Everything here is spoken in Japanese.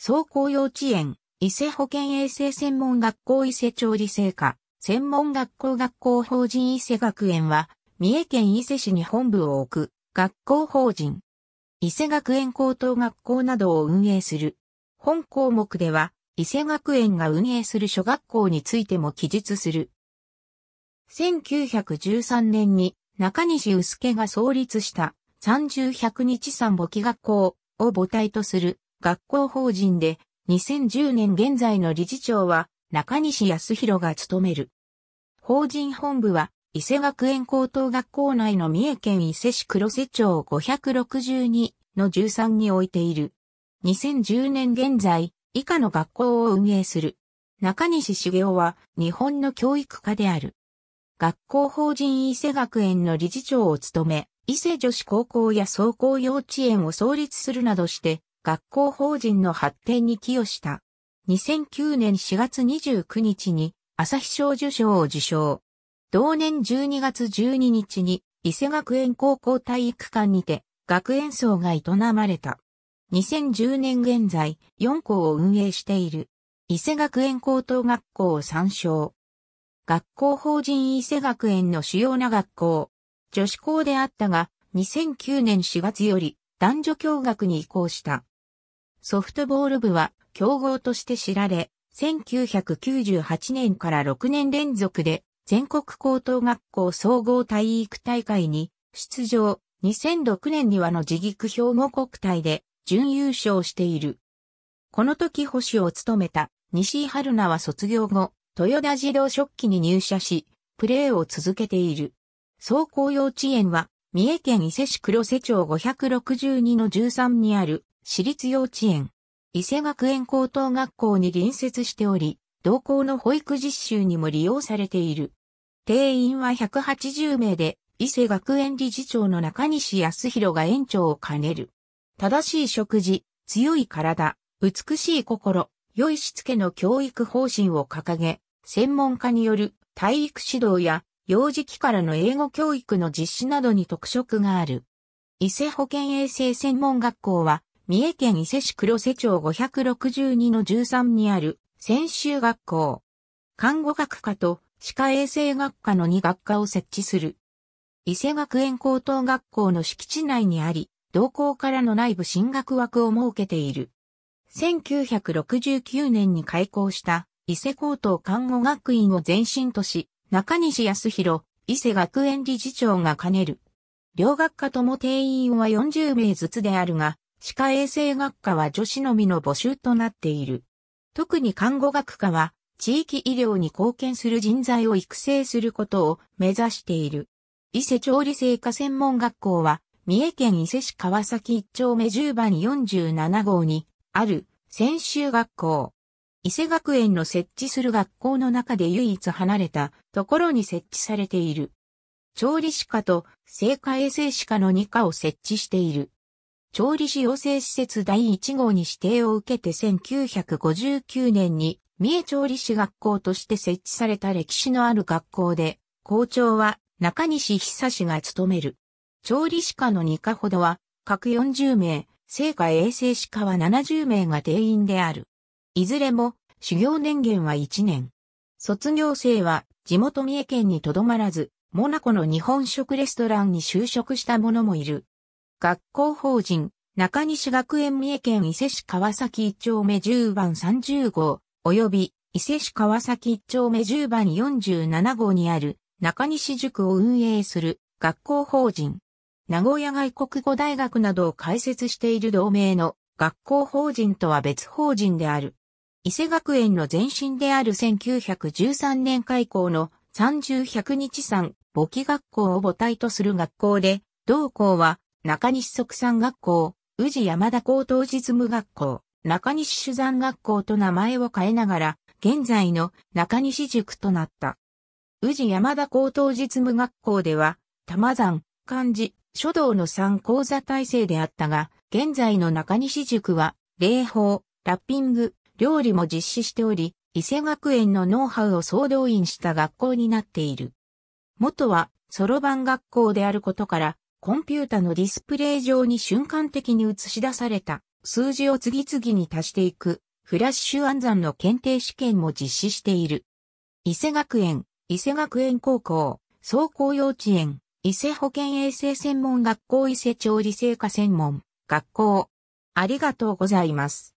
総合幼稚園、伊勢保健衛生専門学校伊勢調理生科、専門学校学校法人伊勢学園は、三重県伊勢市に本部を置く、学校法人。伊勢学園高等学校などを運営する。本項目では、伊勢学園が運営する諸学校についても記述する。1913年に中西薄家が創立した三十百日三簿記学校を母体とする学校法人で、2010年現在の理事長は中西康弘が務める。法人本部は伊勢学園高等学校内の三重県伊勢市黒瀬町562の13に置いている。2010年現在、以下の学校を運営する。中西茂雄は日本の教育家である。学校法人伊勢学園の理事長を務め、伊勢女子高校や総合幼稚園を創立するなどして、学校法人の発展に寄与した。2009年4月29日に朝日賞受賞を受賞。同年12月12日に伊勢学園高校体育館にて学園層が営まれた。2010年現在4校を運営している伊勢学園高等学校を参照。学校法人伊勢学園の主要な学校。女子校であったが2009年4月より男女共学に移行した。ソフトボール部は強豪として知られ、1998年から6年連続で全国高等学校総合体育大会に出場、2006年にはの自菊兵庫国体で準優勝している。この時保守を務めた西井春菜は卒業後、豊田自動食器に入社し、プレーを続けている。総合幼稚園は、三重県伊勢市黒瀬町562の13にある私立幼稚園、伊勢学園高等学校に隣接しており、同校の保育実習にも利用されている。定員は180名で、伊勢学園理事長の中西康弘が園長を兼ねる。正しい食事、強い体、美しい心、良いしつけの教育方針を掲げ、専門家による体育指導や幼児期からの英語教育の実施などに特色がある。伊勢保健衛生専門学校は、三重県伊勢市黒瀬町562の13にある専修学校。看護学科と歯科衛生学科の2学科を設置する。伊勢学園高等学校の敷地内にあり、同校からの内部進学枠を設けている。1969年に開校した伊勢高等看護学院を前身とし、中西康弘、伊勢学園理事長が兼ねる。両学科とも定員は40名ずつであるが、歯科衛生学科は女子のみの募集となっている。特に看護学科は、地域医療に貢献する人材を育成することを目指している。伊勢調理製科専門学校は、三重県伊勢市川崎1丁目10番47号にある専修学校。伊勢学園の設置する学校の中で唯一離れたところに設置されている。調理歯科と生科衛生歯科の2科を設置している。調理師養成施設第1号に指定を受けて1959年に三重調理師学校として設置された歴史のある学校で、校長は中西久氏が務める。調理師科の2科ほどは、各40名、生科衛生士科は70名が定員である。いずれも、修行年限は1年。卒業生は、地元三重県にとどまらず、モナコの日本食レストランに就職した者もいる。学校法人、中西学園三重県伊勢市川崎一丁目10番30号、及び伊勢市川崎一丁目10番47号にある中西塾を運営する学校法人。名古屋外国語大学などを開設している同盟の学校法人とは別法人である。伊勢学園の前身である1913年開校の30 100日産簿記学校を母体とする学校で、同校は中西即産学校、宇治山田高等実務学校、中西主山学校と名前を変えながら、現在の中西塾となった。宇治山田高等実務学校では、玉山、漢字、書道の3講座体制であったが、現在の中西塾は、礼法、ラッピング、料理も実施しており、伊勢学園のノウハウを総動員した学校になっている。元は、ソロ版学校であることから、コンピュータのディスプレイ上に瞬間的に映し出された数字を次々に足していくフラッシュ暗算の検定試験も実施している。伊勢学園、伊勢学園高校、総合幼稚園、伊勢保健衛生専門学校伊勢調理製果専門学校。ありがとうございます。